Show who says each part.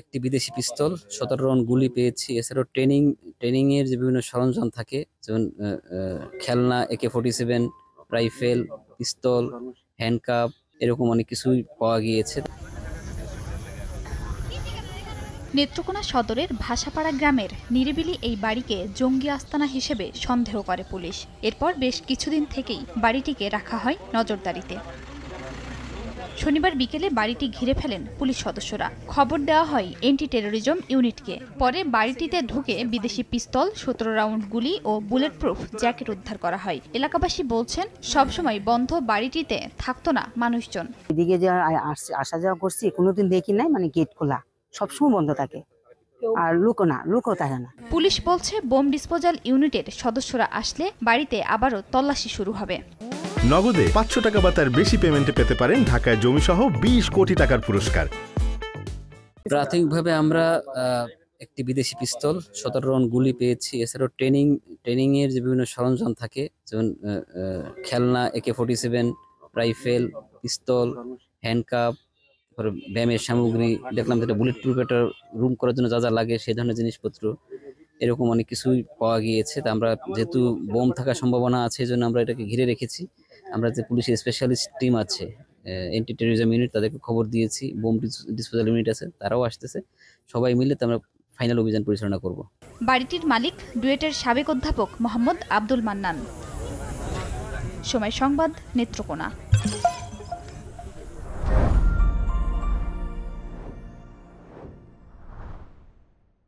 Speaker 1: একটি বিদেশি পিস্তল সতেরো রাউন্ড গুলি পেয়েছি এছাড়াও ট্রেনিং ট্রেনিংয়ের যে বিভিন্ন সরঞ্জাম থাকে যেমন খেলনা AK forty seven rifle pistol handcuff এরকম অনেক কিছুই পাওয়া গিয়েছে
Speaker 2: নেত্রকোনা সদরের ভাষাপাড়া গ্রামের নিরিবিলি এই বাড়িকে জঙ্গি আস্তানা হিসেবে সন্দেহ করে পুলিশ এরপর বেশ কিছুদিন থেকেই বাড়িটিকে রাখা হয় নজরদারিতে শনিবার বিকেলে বাড়িটি ঘিরে ফেলেন পুলিশ সদস্যরা খবর দেওয়া হয় এন্টি টেরোরিজম ইউনিটকে পরে বাড়িটিতে ঢুকে বিদেশি পিস্তল সতেরো রাউন্ড গুলি ও বুলেট প্রুফ জ্যাকেট উদ্ধার করা হয় এলাকাবাসী বলছেন সবসময় বন্ধ বাড়িটিতে থাকতো না মানুষজন
Speaker 3: এদিকে আসা যাওয়া করছি কোনোদিন দেখি নাই মানে গেট খোলা সবসময় বন্ধ থাকে আর লুকো না লুকো থাকে না
Speaker 2: পুলিশ বলছে বোম ডিসপোজাল ইউনিটের সদস্যরা আসলে বাড়িতে আবারও তল্লাশি শুরু হবে
Speaker 1: নগদে পাঁচশো টাকা বা তার বেশি পেমেন্টে পেতে পারেন ঢাকায় জমিসহ বিশ কোটি টাকার পুরস্কার প্রাথমিকভাবে আমরা একটি বিদেশি পিস্তল সতেরো রাউন্ড গুলি পেয়েছি এছাড়াও ট্রেনিং ট্রেনিংয়ের যে বিভিন্ন সরঞ্জাম থাকে যেমন খেলনা AK forty seven rifle pistol handcuff তারপরে ব্যায়ামের সামগ্রী দেখলাম যেটা বুলেট প্রুফ একটা রুম করার জন্য যা যা লাগে সেই ধরনের জিনিসপত্র এরকম অনেক কিছুই পাওয়া গিয়েছে তা আমরা যেহেতু বোম থাকার সম্ভাবনা আছে এই জন্য আমরা এটাকে ঘিরে রেখেছি আমরা যে পুলিশের স্পেশালিস্ট টিম আছে এন্টি টেরিজম ইউনিট তাদেরকে খবর দিয়েছি বোম ডিসপোজাল ইউনিট আছে তারাও আসতেছে সবাই মিলে তো আমরা ফাইনাল অভিযান পরিচালনা করব
Speaker 2: বাড়িটির মালিক ডুয়েটের সাবেক অধ্যাপক মোহাম্মদ আব্দুল মান্নান সময় সংবাদ নেত্রকোনা